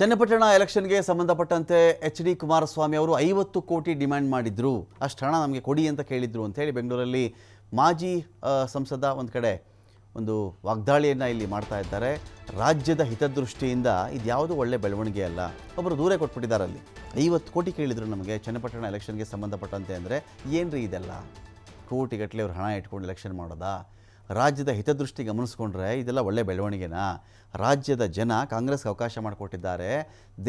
ಚನ್ನಪಟ್ಟಣ ಎಲೆಕ್ಷನ್ಗೆ ಸಂಬಂಧಪಟ್ಟಂತೆ H D Kumaraswamy ಅವರು ಐವತ್ತು ಕೋಟಿ ಡಿಮ್ಯಾಂಡ್ ಮಾಡಿದ್ರು ಅಷ್ಟು ಹಣ ನಮಗೆ ಕೊಡಿ ಅಂತ ಕೇಳಿದರು ಅಂತೇಳಿ ಬೆಂಗಳೂರಲ್ಲಿ ಮಾಜಿ ಸಂಸದ ಒಂದು ಕಡೆ ಒಂದು ವಾಗ್ದಾಳಿಯನ್ನು ಇಲ್ಲಿ ಮಾಡ್ತಾ ಇದ್ದಾರೆ ರಾಜ್ಯದ ಹಿತದೃಷ್ಟಿಯಿಂದ ಇದು ಯಾವುದು ಒಳ್ಳೆ ಬೆಳವಣಿಗೆ ಅಲ್ಲ ಒಬ್ಬರು ದೂರೇ ಕೊಟ್ಬಿಟ್ಟಿದ್ದಾರೆ ಅಲ್ಲಿ ಐವತ್ತು ಕೋಟಿ ಕೇಳಿದರು ನಮಗೆ ಚನ್ನಪಟ್ಟಣ ಎಲೆಕ್ಷನ್ಗೆ ಸಂಬಂಧಪಟ್ಟಂತೆ ಅಂದರೆ ಏನು ರೀ ಇದೆಲ್ಲ ಕೋಟಿಗಟ್ಟಲೆ ಅವರು ಹಣ ಇಟ್ಕೊಂಡು ಎಲೆಕ್ಷನ್ ಮಾಡೋದಾ ರಾಜ್ಯದ ಹಿತದೃಷ್ಟಿ ಗಮನಿಸ್ಕೊಂಡ್ರೆ ಇದೆಲ್ಲ ಒಳ್ಳೆ ಬೆಳವಣಿಗೆನಾ ರಾಜ್ಯದ ಜನ ಕಾಂಗ್ರೆಸ್ಗೆ ಅವಕಾಶ ಮಾಡಿಕೊಟ್ಟಿದ್ದಾರೆ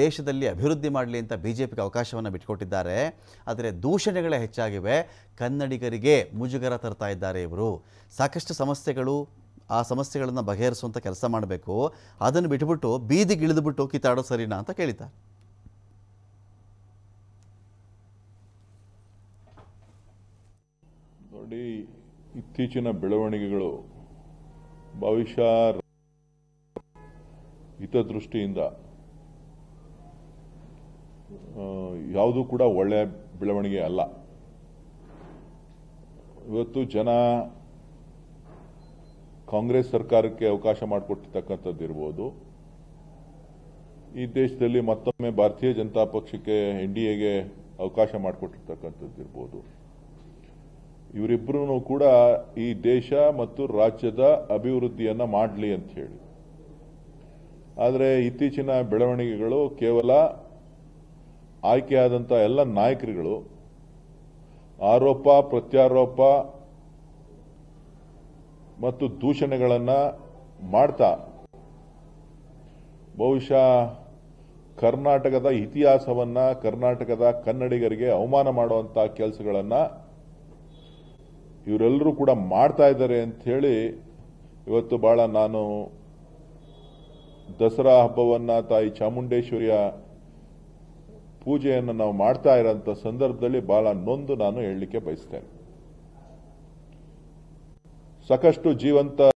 ದೇಶದಲ್ಲಿ ಅಭಿವೃದ್ಧಿ ಮಾಡಲಿ ಅಂತ ಬಿ ಜೆ ಪಿಗೆ ಅವಕಾಶವನ್ನು ಬಿಟ್ಕೊಟ್ಟಿದ್ದಾರೆ ಆದರೆ ದೂಷಣೆಗಳೇ ಹೆಚ್ಚಾಗಿವೆ ಕನ್ನಡಿಗರಿಗೆ ಮುಜುಗರ ತರ್ತಾ ಇದ್ದಾರೆ ಇವರು ಸಾಕಷ್ಟು ಸಮಸ್ಯೆಗಳು ಆ ಸಮಸ್ಯೆಗಳನ್ನು ಬಗೆಹರಿಸುವಂಥ ಕೆಲಸ ಮಾಡಬೇಕು ಅದನ್ನು ಬಿಟ್ಬಿಟ್ಟು ಬೀದಿಗೆ ಇಳಿದುಬಿಟ್ಟು ಕಿತ್ತಾಡೋ ಸರಿನಾ ಅಂತ ಕೇಳಿದ್ದಾರೆ ನೋಡಿ ಇತ್ತೀಚಿನ ಬೆಳವಣಿಗೆಗಳು ಭವಿಷ್ಯ ಹಿತದೃಷ್ಟಿಯಿಂದ ಯಾವುದೂ ಕೂಡ ಒಳ್ಳೆಯ ಬೆಳವಣಿಗೆ ಅಲ್ಲ ಇವತ್ತು ಜನ ಕಾಂಗ್ರೆಸ್ ಸರ್ಕಾರಕ್ಕೆ ಅವಕಾಶ ಮಾಡಿಕೊಟ್ಟಿರ್ತಕ್ಕಂಥದ್ದಿರ್ಬೋದು ಈ ದೇಶದಲ್ಲಿ ಮತ್ತೊಮ್ಮೆ ಭಾರತೀಯ ಜನತಾ ಪಕ್ಷಕ್ಕೆ ಎನ್ ಡಿ ಎಗೆ ಅವಕಾಶ ಮಾಡಿಕೊಟ್ಟಿರ್ತಕ್ಕಂಥದ್ದಿರ್ಬೋದು ಇವರಿಬ್ಬರೂ ಕೂಡ ಈ ದೇಶ ಮತ್ತು ರಾಜ್ಯದ ಅಭಿವೃದ್ಧಿಯನ್ನು ಮಾಡಲಿ ಅಂತ ಹೇಳಿ ಆದರೆ ಇತ್ತೀಚಿನ ಬೆಳವಣಿಗೆಗಳು ಕೇವಲ ಆಯ್ಕೆಯಾದಂಥ ಎಲ್ಲ ನಾಯಕರುಗಳು ಆರೋಪ ಪ್ರತ್ಯಾರೋಪ ಮತ್ತು ದೂಷಣೆಗಳನ್ನು ಮಾಡ್ತಾ ಬಹುಶಃ ಕರ್ನಾಟಕದ ಇತಿಹಾಸವನ್ನು ಕರ್ನಾಟಕದ ಕನ್ನಡಿಗರಿಗೆ ಅವಮಾನ ಮಾಡುವಂಥ ಕೆಲಸಗಳನ್ನು ಇವರೆಲ್ಲರೂ ಕೂಡ ಮಾಡ್ತಾ ಇದ್ದಾರೆ ಅಂಥೇಳಿ ಇವತ್ತು ಬಹಳ ನಾನು ದಸರಾ ಹಬ್ಬವನ್ನ ತಾಯಿ ಚಾಮುಂಡೇಶ್ವರಿಯ ಪೂಜೆಯನ್ನು ನಾವು ಮಾಡ್ತಾ ಇರೋಂಥ ಸಂದರ್ಭದಲ್ಲಿ ಬಹಳ ನೊಂದು ನಾನು ಹೇಳಲಿಕ್ಕೆ ಬಯಸ್ತೇನೆ ಸಾಕಷ್ಟು ಜೀವಂತ